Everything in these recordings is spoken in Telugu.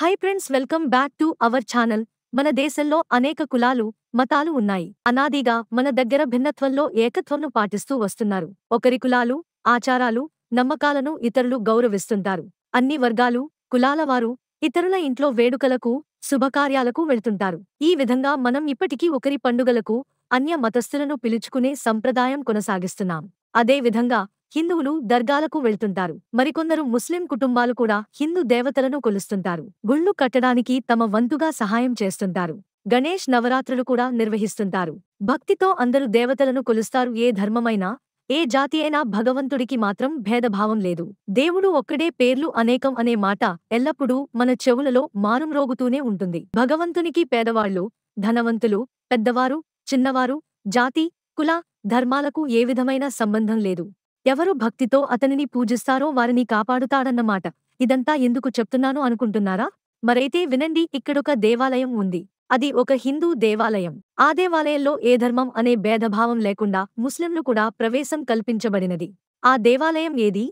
high friends welcome back to our channel మన దేశంలో అనేక కులాలు మతాలు ఉన్నాయి అనాదిగా మన దగ్గర భిన్నత్వంలో ఏకత్వంను పాటిస్తూ వస్తున్నారు ఒకరి కులాలు ఆచారాలు నమ్మకాలను ఇతరులు గౌరవిస్తుంటారు అన్ని వర్గాలు కులాల వారు ఇతరుల ఇంట్లో వేడుకలకు శుభకార్యాలకు వెళ్తుంటారు ఈ విధంగా మనం ఇప్పటికీ ఒకరి పండుగలకు అన్య మతస్థులను పిలుచుకునే సంప్రదాయం కొనసాగిస్తున్నాం అదేవిధంగా హిందువులు దర్గాలకు వెళ్తుంటారు మరికొందరు ముస్లిం కుటుంబాలు కూడా హిందూ దేవతలను కొలుస్తుంటారు గుళ్ళు కట్టడానికి తమ వంతుగా సహాయం చేస్తుంటారు గణేష్ నవరాత్రులు కూడా నిర్వహిస్తుంటారు భక్తితో అందరూ దేవతలను కొలుస్తారు ఏ ధర్మమైనా ఏ జాతి అయినా భగవంతుడికి మాత్రం భేదభావం లేదు దేవుడు ఒక్కడే పేర్లు అనేకం అనే మాట ఎల్లప్పుడూ మన చెవులలో మారుమ్రోగుతూనే ఉంటుంది భగవంతునికి పేదవాళ్లు ధనవంతులు పెద్దవారు చిన్నవారు జాతి కుల ధర్మాలకు ఏ విధమైన సంబంధం లేదు ఎవరు భక్తితో అతనిని పూజిస్తారో వారిని కాపాడుతాడన్నమాట ఇదంతా ఎందుకు చెప్తున్నాను అనుకుంటున్నారా మరైతే వినండి ఇక్కడొక దేవాలయం ఉంది అది ఒక హిందూ దేవాలయం ఆ దేవాలయంలో ఏ ధర్మం అనే భేదభావం లేకుండా ముస్లింలు కూడా ప్రవేశం కల్పించబడినది ఆ దేవాలయం ఏది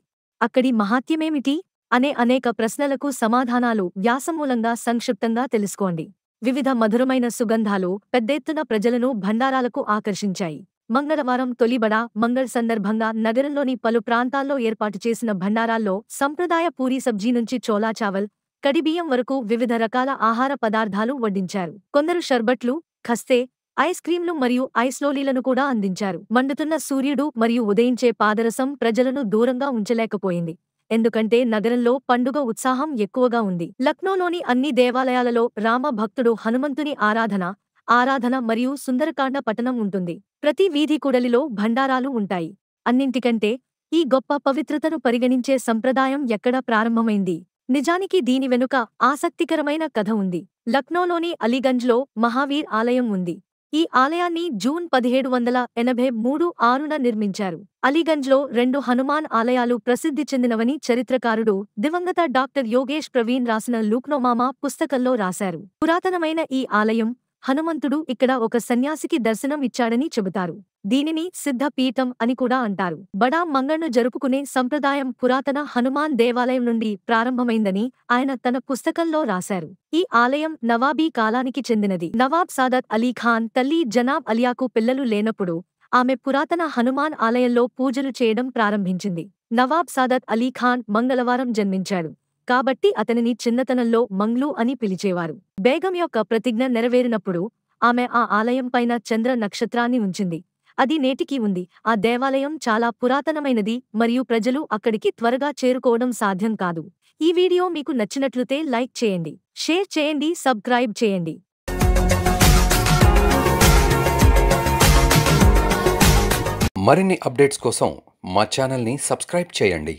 అక్కడి మహాత్యమేమిటి అనే అనేక ప్రశ్నలకు సమాధానాలు వ్యాసమూలంగా సంక్షిప్తంగా తెలుసుకోండి వివిధ మధురమైన సుగంధాలు పెద్దెత్తున ప్రజలను భండారాలకు ఆకర్షించాయి మంగళవారం తొలిబడ మంగళ్ సందర్భంగా నగరంలోని పలు ప్రాంతాల్లో ఏర్పాటు చేసిన భండారాల్లో సంప్రదాయ పూరీ సబ్జీ నుంచి చోలా చావల్ కడిబియ్యం వరకు వివిధ రకాల ఆహార పదార్థాలు వడ్డించారు కొందరు షర్బట్లు ఖస్తే ఐస్ క్రీంలు మరియు ఐస్ లోలీలను కూడా అందించారు మండుతున్న సూర్యుడు మరియు ఉదయించే పాదరసం ప్రజలను దూరంగా ఉంచలేకపోయింది ఎందుకంటే నగరంలో పండుగ ఉత్సాహం ఎక్కువగా ఉంది లక్నోలోని అన్ని దేవాలయాలలో రామ భక్తుడు హనుమంతుని ఆరాధన ఆరాధన మరియు సుందరకాండ పట్టణం ఉంటుంది ప్రతి వీధి కూడలిలో భండారాలు ఉంటాయి అన్నింటికంటే ఈ గొప్ప పవిత్రతను పరిగణించే సంప్రదాయం ఎక్కడ ప్రారంభమైంది నిజానికి దీని వెనుక ఆసక్తికరమైన కథ ఉంది లక్నోలోని అలీగంజ్లో మహావీర్ ఆలయం ఉంది ఈ ఆలయాన్ని జూన్ పదిహేడు వందల ఎనభై మూడు ఆరున నిర్మించారు అలీగంజ్లో రెండు హనుమాన్ ఆలయాలు ప్రసిద్ధి చెందినవని చరిత్రకారుడు దివంగత డాక్టర్ యోగేష్ ప్రవీణ్ రాసిన లూక్నోమామా పుస్తకంలో రాశారు పురాతనమైన ఈ ఆలయం హనుమంతుడు ఇక్కడ ఒక సన్యాసికి దర్శనం ఇచ్చాడని చెబుతారు దీనిని సిద్ధపీఠం అని కూడా అంటారు బడా మంగణ్ను జరుపుకునే సంప్రదాయం పురాతన హనుమాన్ దేవాలయం నుండి ప్రారంభమైందని ఆయన తన పుస్తకంలో రాశారు ఈ ఆలయం నవాబీ కాలానికి చెందినది నవాబ్ సాదత్ అలీ ఖాన్ తల్లి జనాబ్ అలియాకు పిల్లలు లేనప్పుడు ఆమె పురాతన హనుమాన్ ఆలయంలో పూజలు చేయడం ప్రారంభించింది నవాబ్ సాదత్ అలీ ఖాన్ మంగళవారం జన్మించాడు కాబట్టి అతనిని చిన్నతనంలో మంగ్లూ అని పిలిచేవారు బేగం యొక్క ప్రతిజ్ఞ నెరవేరినప్పుడు ఆమె ఆ ఆలయం పైన చంద్ర నక్షత్రాన్ని ఉంచింది అది నేటికీ ఉంది ఆ దేవాలయం చాలా పురాతనమైనది మరియు ప్రజలు అక్కడికి త్వరగా చేరుకోవడం సాధ్యం కాదు ఈ వీడియో మీకు నచ్చినట్లుతే లైక్ చేయండి షేర్ చేయండి సబ్స్క్రైబ్ చేయండి మరిన్ని అప్డేట్స్ కోసం మా ఛానల్ని సబ్స్క్రైబ్ చేయండి